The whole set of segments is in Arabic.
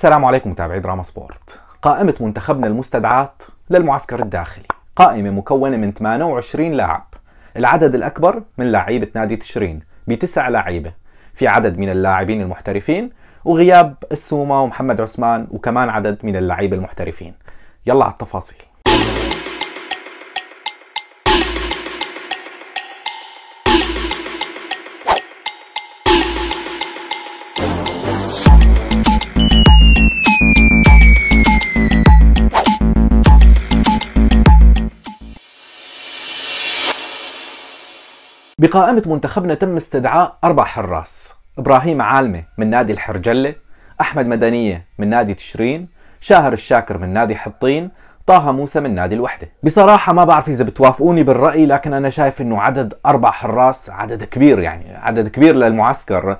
السلام عليكم متابعي دراما سبورت قائمة منتخبنا المستدعات للمعسكر الداخلي قائمة مكونة من 28 لاعب العدد الأكبر من لعيبة نادي تشرين بتسع لعيبة في عدد من اللاعبين المحترفين وغياب السومة ومحمد عثمان وكمان عدد من اللعيبة المحترفين يلا على التفاصيل بقائمة منتخبنا تم استدعاء أربع حراس إبراهيم عالمة من نادي الحرجلة أحمد مدنية من نادي تشرين شاهر الشاكر من نادي حطين طه موسى من نادي الوحدة بصراحة ما بعرف إذا بتوافقوني بالرأي لكن أنا شايف أنه عدد أربع حراس عدد كبير يعني عدد كبير للمعسكر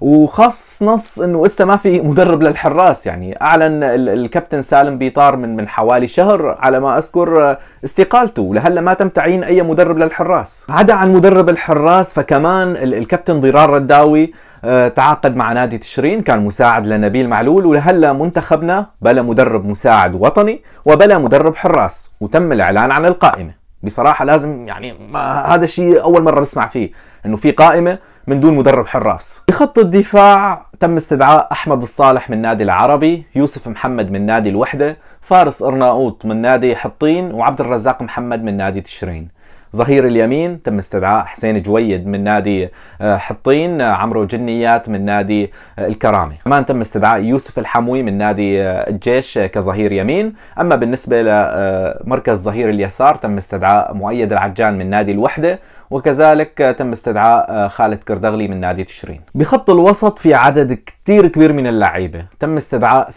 وخص نص انه اسا ما في مدرب للحراس يعني اعلن الكابتن سالم بيطار من من حوالي شهر على ما اذكر آه، استقالته ولهلا ما تم تعيين اي مدرب للحراس عدا عن مدرب الحراس فكمان الكابتن ضرار رداوي آه، تعاقد مع نادي تشرين كان مساعد لنبيل معلول ولهلا منتخبنا بلا مدرب مساعد وطني وبلا مدرب حراس وتم الاعلان عن القائمه بصراحه لازم يعني ما هذا الشيء اول مره نسمع فيه انه في قائمه من دون مدرب حراس بخط الدفاع تم استدعاء احمد الصالح من نادي العربي يوسف محمد من نادي الوحده فارس ارناؤوط من نادي حطين وعبد الرزاق محمد من نادي تشرين ظهير اليمين تم استدعاء حسين جويد من نادي آه، حطين آه، عمرو جنيات من نادي آه، الكرامة كمان تم استدعاء يوسف الحموي من نادي الجيش كظهير يمين أما بالنسبة لمركز ظهير اليسار تم استدعاء مؤيد العجان من نادي الوحدة وكذلك تم استدعاء خالد كردغلي من نادي تشرين بخط الوسط في عدد كتير كبير من اللعيبة تم استدعاء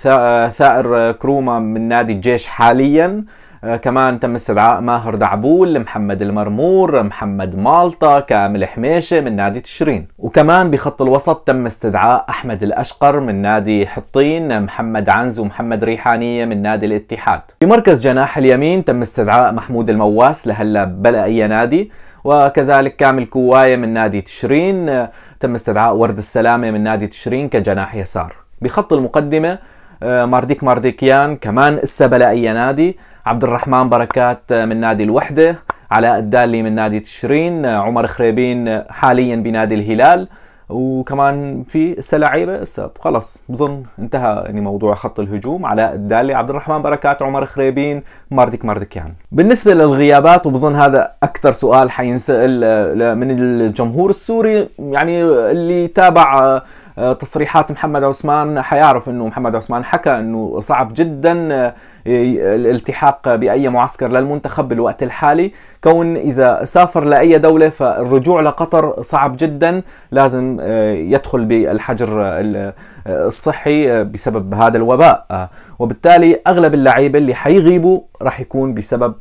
ثائر كروما من نادي الجيش حاليا آه، كمان تم استدعاء ماهر دعبول محمد المرمور محمد مالطا كامل حميشة من نادي تشرين وكمان بخط الوسط تم استدعاء أحمد الأشقر من نادي حطين محمد عنز ومحمد ريحانية من نادي الاتحاد بمركز جناح اليمين تم استدعاء محمود المواس لهلا بلا أي نادي وكذلك كامل كواية من نادي تشرين آه، تم استدعاء ورد السلامة من نادي تشرين كجناح يسار بخط المقدمة آه، مارديك مارديكيان كمان إسا بلا أي نادي عبد الرحمن بركات من نادي الوحدة علاء الدالي من نادي تشرين عمر خريبين حاليا بنادي الهلال وكمان في سلاعيبه لعيبه هسه خلص بظن انتهى يعني موضوع خط الهجوم علاء الدالي عبد الرحمن بركات عمر خريبين ماردك ماردكيان يعني. بالنسبه للغيابات وبظن هذا اكثر سؤال حينسال آه، من الجمهور السوري يعني اللي تابع آه، آه، تصريحات محمد عثمان حيعرف انه محمد عثمان حكى انه صعب جدا آه، الالتحاق باي معسكر للمنتخب بالوقت الحالي كون اذا سافر لاي دوله فالرجوع لقطر صعب جدا لازم آه، يدخل بالحجر الصحي بسبب هذا الوباء وبالتالي اغلب اللعيبه اللي حيغيبوا راح يكون بسبب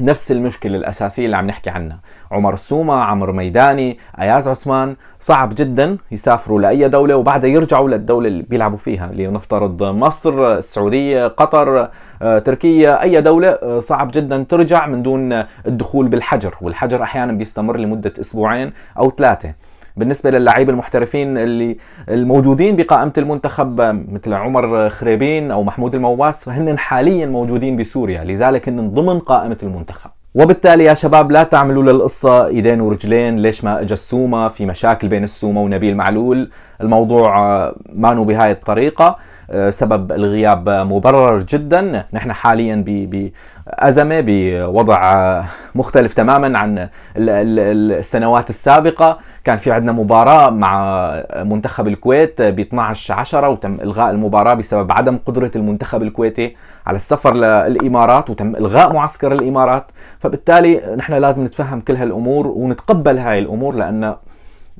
نفس المشكلة الأساسية اللي عم نحكي عنها عمر السومة عمر ميداني أياز عثمان صعب جدا يسافروا لأي دولة وبعدها يرجعوا للدولة اللي بيلعبوا فيها لنفترض مصر السعودية قطر آه، تركيا أي دولة آه، صعب جدا ترجع من دون الدخول بالحجر والحجر أحيانا بيستمر لمدة أسبوعين أو ثلاثة بالنسبه للاعيبه المحترفين اللي الموجودين بقائمه المنتخب مثل عمر خريبين او محمود المواس فهن حاليا موجودين بسوريا لذلك هن ضمن قائمه المنتخب وبالتالي يا شباب لا تعملوا للقصة ايدين ورجلين ليش ما أجا السومة في مشاكل بين السومة ونبيل معلول الموضوع آه، مانو بهاي الطريقة آه، سبب الغياب مبرر جدا نحن حاليا بأزمة بوضع آه، مختلف تماما عن السنوات السابقة كان في عندنا مباراة مع منتخب الكويت ب 12 10 وتم إلغاء المباراة بسبب عدم قدرة المنتخب الكويتي على السفر للإمارات وتم إلغاء معسكر الإمارات فبالتالي نحن لازم نتفهم كل هالأمور ونتقبل هاي الأمور لأن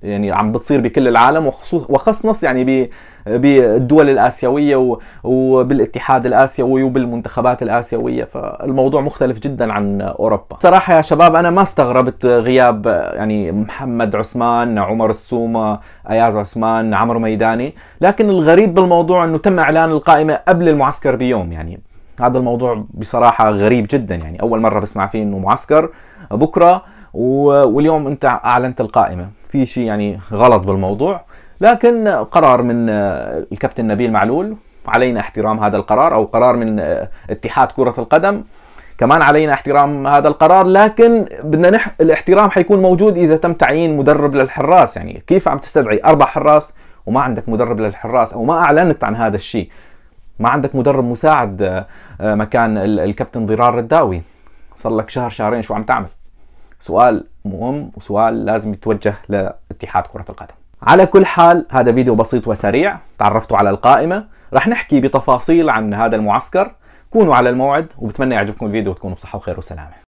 يعني عم بتصير بكل العالم وخصوص وخص يعني بالدول الاسيويه وبالاتحاد الاسيوي وبالمنتخبات الاسيويه فالموضوع مختلف جدا عن اوروبا صراحه يا شباب انا ما استغربت غياب يعني محمد عثمان عمر السومه اياز عثمان عمرو ميداني لكن الغريب بالموضوع انه تم اعلان القائمه قبل المعسكر بيوم يعني هذا الموضوع بصراحه غريب جدا يعني اول مره بسمع فيه انه معسكر بكره واليوم انت اعلنت القائمه في شيء يعني غلط بالموضوع لكن قرار من آه، الكابتن نبيل معلول علينا احترام هذا القرار او قرار من آه، اتحاد كره القدم كمان علينا احترام هذا القرار لكن بدنا نح... الاحترام حيكون موجود اذا تم تعيين مدرب للحراس يعني كيف عم تستدعي اربع حراس وما عندك مدرب للحراس او ما اعلنت عن هذا الشيء ما عندك مدرب مساعد آه، آه، مكان الكابتن ضرار الداوي صار لك شهر شهرين شو عم تعمل سؤال مهم وسؤال لازم يتوجه لاتحاد كرة القدم على كل حال هذا فيديو بسيط وسريع تعرفتوا على القائمة رح نحكي بتفاصيل عن هذا المعسكر كونوا على الموعد وبتمنى يعجبكم الفيديو وتكونوا بصحة وخير وسلامة